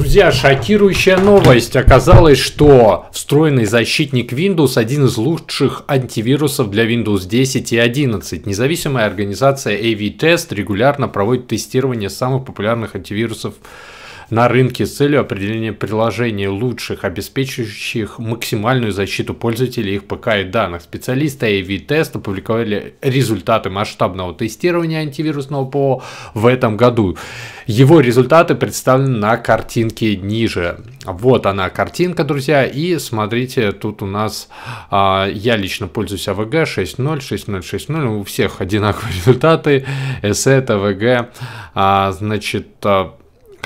Друзья, шокирующая новость. Оказалось, что встроенный защитник Windows один из лучших антивирусов для Windows 10 и 11. Независимая организация AV-Test регулярно проводит тестирование самых популярных антивирусов на рынке с целью определения приложений лучших, обеспечивающих максимальную защиту пользователей их ПК и данных. Специалисты av test опубликовали результаты масштабного тестирования антивирусного ПО в этом году. Его результаты представлены на картинке ниже. Вот она картинка, друзья, и смотрите, тут у нас а, я лично пользуюсь AVG 6.0, 6.0, 6.0, у всех одинаковые результаты, SET, АВГ, а, значит, а,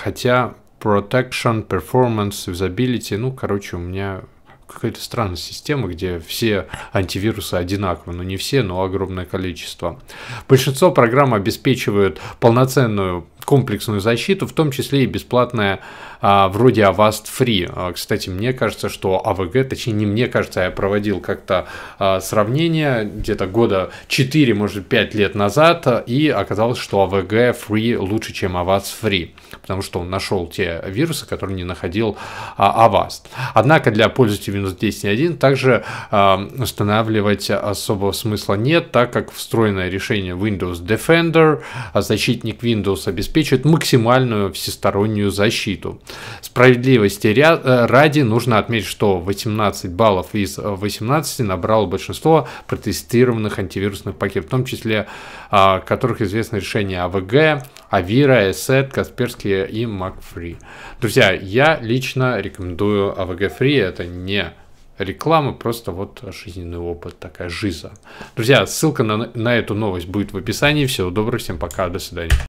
Хотя protection, performance, usability, ну, короче, у меня какая-то странная система, где все антивирусы одинаковы. Ну, не все, но огромное количество. Большинство программ обеспечивают полноценную комплексную защиту, в том числе и бесплатная а, вроде Avast Free. А, кстати, мне кажется, что AVG, а точнее не мне кажется, а я проводил как-то а, сравнение где-то года 4, может 5 лет назад, и оказалось, что AVG а Free лучше, чем Avast Free, потому что он нашел те вирусы, которые не находил а, Avast. Однако для пользователей Windows 10.1. Также э, устанавливать особого смысла нет, так как встроенное решение Windows Defender, а защитник Windows обеспечивает максимальную всестороннюю защиту. Справедливости э, ради нужно отметить, что 18 баллов из 18 набрало большинство протестированных антивирусных пакетов, в том числе э, которых известно решение AVG, Авира, Эсет, Касперские и Макфри. Друзья, я лично рекомендую АВГ Фри, это не реклама, просто вот жизненный опыт, такая жиза. Друзья, ссылка на, на эту новость будет в описании. Всего доброго, всем пока, до свидания.